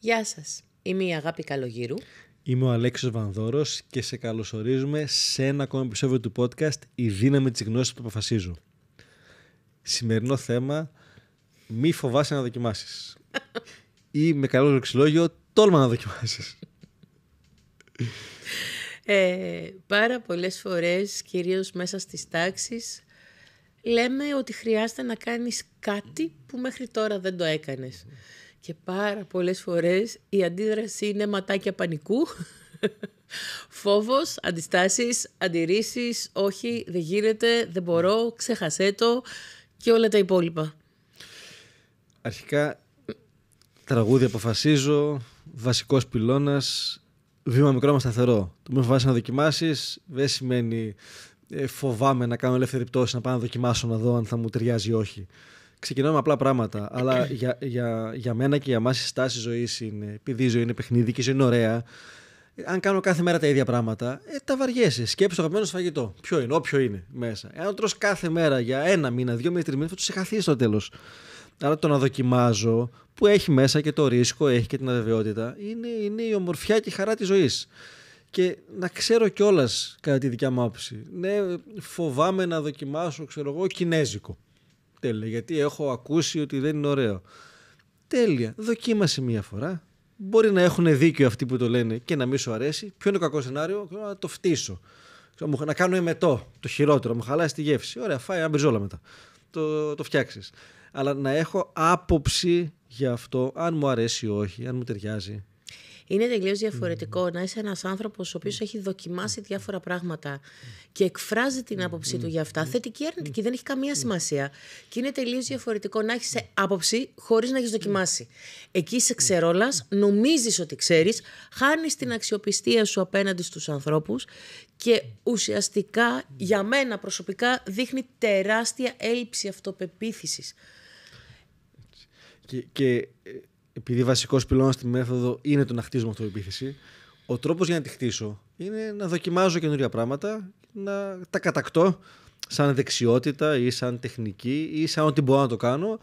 Γεια σας. Είμαι η Αγάπη Καλογύρου. Είμαι ο Αλέξης Βανδόρος και σε καλωσορίζουμε σε ένα ακόμα επεισόδιο του podcast «Η δύναμη της γνώσης που αποφασίζω». Σημερινό θέμα «Μη φοβάσαι να δοκιμάσεις» ή με καλό λεξιλόγιο «Τόλμα να δοκιμάσεις». Ε, πάρα πολλές φορές, κυρίως μέσα στις τάξεις, λέμε ότι χρειάζεται να κάνεις κάτι που μέχρι τώρα δεν το έκανες. Και πάρα πολλές φορές η αντίδραση είναι ματάκια πανικού. Φόβος, αντιστάσεις, αντιρρήσεις, όχι, δεν γίνεται, δεν μπορώ, ξέχασέ το και όλα τα υπόλοιπα. Αρχικά, τραγούδι αποφασίζω, βασικός πυλώνας, βήμα μικρό μα σταθερό. Το μου φοβάσαι να δοκιμάσεις δεν σημαίνει ε, φοβάμαι να κάνω ελεύθερη πτώση, να πάω να δοκιμάσω να δω αν θα μου ταιριάζει ή όχι ξεκινάμε απλά πράγματα. Αλλά για, για, για μένα και για εμά η στάση ζωής είναι, επειδή η ζωή είναι παιχνίδι και η ζωή είναι ωραία, αν κάνω κάθε μέρα τα ίδια πράγματα, ε, τα βαριέσαι. Σκέψει το αγαπημένο φαγητό. Ποιο είναι, όποιο είναι μέσα. Εάν τρώ κάθε μέρα για ένα μήνα, δύο μήνες, τρεις μήνες, θα του χαθεί στο τέλος. Άρα το να δοκιμάζω, που έχει μέσα και το ρίσκο, έχει και την αβεβαιότητα, είναι, είναι η ομορφιά και η χαρά της ζωής. Και να ξέρω κιόλας, κατά τη δικιά μου άποψη. Ναι, φοβάμαι να δοκιμάσω, ξέρω εγώ, κινέζικο. Τέλεια, γιατί έχω ακούσει ότι δεν είναι ωραίο. Τέλεια, δοκίμασε μία φορά. Μπορεί να έχουν δίκιο αυτοί που το λένε και να μη σου αρέσει. Ποιο είναι το κακό σενάριο, να το φτύσω. Να κάνω εμετό, το χειρότερο, μου χαλάσει τη γεύση. Ωραία, φάει αμπριζόλα μετά. Το, το φτιάξεις. Αλλά να έχω άποψη για αυτό, αν μου αρέσει ή όχι, αν μου ταιριάζει. Είναι τελείως διαφορετικό να είσαι ένας άνθρωπος ο οποίος έχει δοκιμάσει διάφορα πράγματα και εκφράζει την άποψή του για αυτά, θετική ή αρνητική, δεν έχει καμία σημασία. Και είναι τελείως διαφορετικό να έχεις άποψη χωρίς να έχεις δοκιμάσει. Εκεί είσαι ξερόλας, νομίζεις ότι ξέρεις, χάνεις την αξιοπιστία σου απέναντι στους ανθρώπους και ουσιαστικά για μένα προσωπικά δείχνει τεράστια έλλειψη αυτοπεποίθησης. Και, και ε, επειδή βασικός πυλώνας στη μέθοδο είναι το να χτίζουμε αυτοεπίθεση, ο τρόπος για να τη χτίσω είναι να δοκιμάζω καινούργια πράγματα, να τα κατακτώ σαν δεξιότητα ή σαν τεχνική ή σαν ό,τι μπορώ να το κάνω.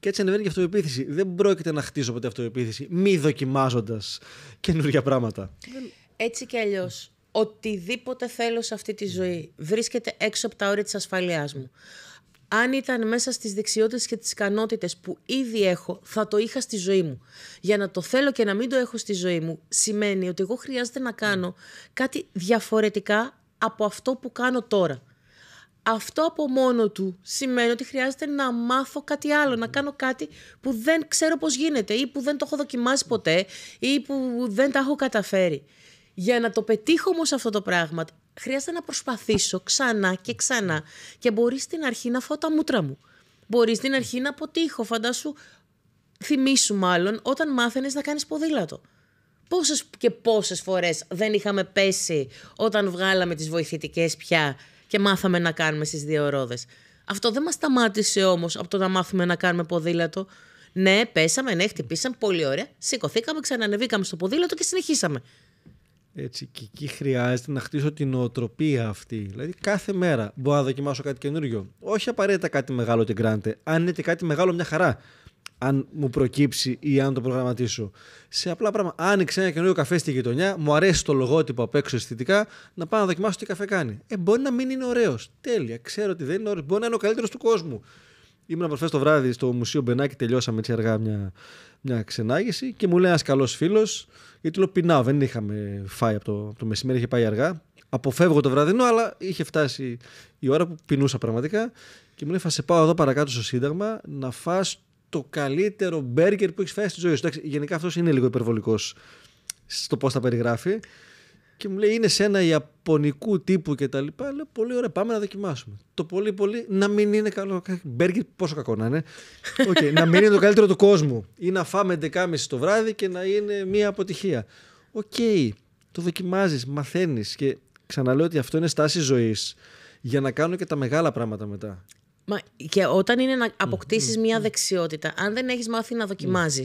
Και έτσι ανεβαίνει και αυτοεπίθεση. Δεν πρόκειται να χτίσω ποτέ αυτοεπίθεση μη δοκιμάζοντας καινούργια πράγματα. Έτσι κι αλλιώς. Οτιδήποτε θέλω σε αυτή τη ζωή βρίσκεται έξω από τα όρια της ασφαλείας μου αν ήταν μέσα στις δεξιότητες και τις ικανότητες που ήδη έχω, θα το είχα στη ζωή μου. Για να το θέλω και να μην το έχω στη ζωή μου, σημαίνει ότι εγώ χρειάζεται να κάνω κάτι διαφορετικά από αυτό που κάνω τώρα. Αυτό από μόνο του σημαίνει ότι χρειάζεται να μάθω κάτι άλλο, να κάνω κάτι που δεν ξέρω πώς γίνεται ή που δεν το έχω δοκιμάσει ποτέ ή που δεν τα έχω καταφέρει. Για να το πετύχω όμως αυτό το πράγμα, χρειάζεται να προσπαθήσω ξανά και ξανά. Και μπορεί στην αρχή να φώ τα μούτρα μου. Μπορεί στην αρχή να αποτύχω. Φαντάσου, θυμίσου μάλλον, όταν μάθαινες να κάνεις ποδήλατο. Πόσες και πόσες φορές δεν είχαμε πέσει όταν βγάλαμε τις βοηθητικές πια και μάθαμε να κάνουμε στις δύο ρόδες. Αυτό δεν μας σταμάτησε όμως από το να μάθουμε να κάνουμε ποδήλατο. Ναι, πέσαμε, ναι, χτυπήσαμε, πολύ ωραία. Σηκωθήκαμε, ξανανεβήκαμε στο ποδήλατο και συνεχίσαμε. Έτσι, και εκεί χρειάζεται να χτίσω την οτροπία αυτή. Δηλαδή, κάθε μέρα μπορώ να δοκιμάσω κάτι καινούριο. Όχι απαραίτητα κάτι μεγάλο την κράντε. Αν είναι και κάτι μεγάλο, μια χαρά. Αν μου προκύψει ή αν το προγραμματίσω. Σε απλά πράγματα. Άνοιξε ένα καινούριο καφέ στη γειτονιά, μου αρέσει το λογότυπο απ' έξω αισθητικά, να πάω να δοκιμάσω τι καφέ κάνει. Ε, μπορεί να μην είναι ωραίος. Τέλεια. Ξέρω ότι δεν είναι ωραίος. Μπορεί να είναι ο καλύτερος του κόσμου. Ήμουν προχθέ το βράδυ στο μουσείο Μπενάκη, τελειώσαμε έτσι αργά μια, μια ξενάγηση και μου λέει ένας καλός φίλος, γιατί λέω πεινάω, δεν είχαμε φάει από το, μεσημέρι, είχε πάει αργά. Αποφεύγω το βραδινό, αλλά είχε φτάσει η ώρα που πεινούσα πραγματικά και μου λέει θα σε πάω εδώ παρακάτω στο Σύνταγμα να φας το καλύτερο μπέργκερ που έχεις φάει στη ζωή σου. Εντάξει, γενικά αυτός είναι λίγο υπερβολικός στο πώς τα περιγράφει. Και μου λέει είναι σε ένα ιαπωνικού τύπου και τα λοιπά. Λέω πολύ ωραία, πάμε να δοκιμάσουμε. Το πολύ πολύ να μην είναι καλό. Μπέργκερ πόσο κακό να είναι. να μην είναι το καλύτερο του κόσμου. Ή να φάμε 11.30 το βράδυ και να είναι μια αποτυχία. Οκ, το δοκιμάζεις, μαθαίνεις και ξαναλέω ότι αυτό είναι στάση ζωής για να κάνω και τα μεγάλα πράγματα μετά. Μα και όταν είναι να αποκτήσει μια δεξιότητα, αν δεν έχεις μάθει να δοκιμάζει,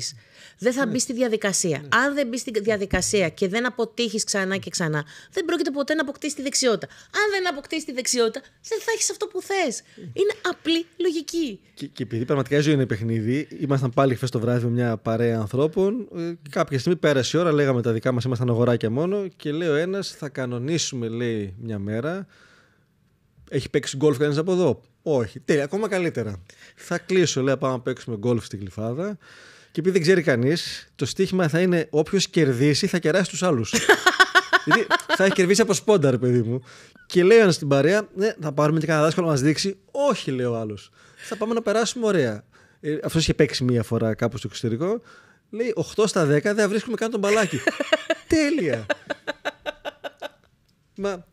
δεν θα μπεις στη διαδικασία. Αν δεν μπεις στη διαδικασία και δεν αποτύχεις ξανά και ξανά, δεν πρόκειται ποτέ να αποκτήσεις τη δεξιότητα. Αν δεν αποκτήσεις τη δεξιότητα, δεν θα έχεις αυτό που θες. Είναι απλή λογική. Και, και επειδή πραγματικά η ζωή είναι παιχνίδι, ήμασταν πάλι χθες το βράδυ με μια παρέα ανθρώπων. Ε, κάποια στιγμή πέρασε η ώρα, λέγαμε τα δικά μας, ήμασταν αγοράκια μόνο. Και λέει ο ένας, θα κανονίσουμε, λέει, μια μέρα. Έχει παίξει γκολφ κανένα από εδώ. Όχι. Τέλεια, ακόμα καλύτερα. Θα κλείσω, λέει, πάμε να παίξουμε γκολφ στην κλειφάδα. Και επειδή δεν ξέρει κανείς, το στοίχημα θα είναι όποιος κερδίσει θα κεράσει τους άλλους. Γιατί θα έχει κερδίσει από σπόντα, παιδί μου. Και λέει ένας στην παρέα, ναι, θα πάρουμε και κανένα δάσκαλο να μας δείξει. Όχι, λέει ο άλλος. Θα πάμε να περάσουμε ωραία. Ε, Αυτός είχε παίξει μία φορά κάπου στο εξωτερικό. Λέει 8 στα 10 δεν βρίσκουμε καν τον μπαλάκι. Τέλεια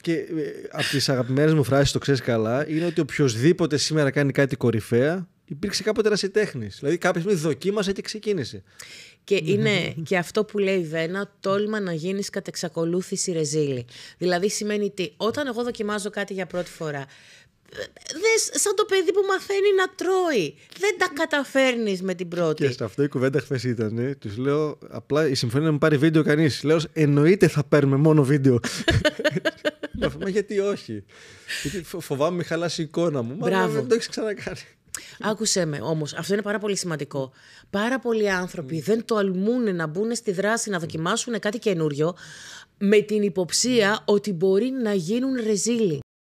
και ε, από τις αγαπημένες μου φράσεις, το ξέρεις καλά, είναι ότι οποιοδήποτε σήμερα κάνει κάτι κορυφαία, υπήρξε κάποτε ερασιτέχνη. Δηλαδή κάποια στιγμή δοκίμασε και ξεκίνησε. Και είναι και αυτό που λέει η Βένα, τόλμα να γίνεις κατεξακολούθηση εξακολούθηση ρεζίλη. Δηλαδή σημαίνει ότι όταν εγώ δοκιμάζω κάτι για πρώτη φορά, Δες σαν το παιδί που μαθαίνει να τρώει. Δεν τα καταφέρνεις με την πρώτη. Και σε αυτό η κουβέντα χθες ήταν. Του λέω απλά η συμφωνία να μου πάρει βίντεο κανείς. Λέω εννοείται θα παίρνουμε μόνο βίντεο. Μα γιατί όχι. Γιατί φοβάμαι μη χαλάσει η εικόνα μου. Μα δεν το έχεις ξανακάνει. Άκουσέ με όμως, αυτό είναι πάρα πολύ σημαντικό. Πάρα πολλοί άνθρωποι mm. δεν αλμούν να μπουν στη δράση, να δοκιμάσουν κάτι καινούριο με την υποψία ότι μπορεί να γίνουν ρεζίλοι.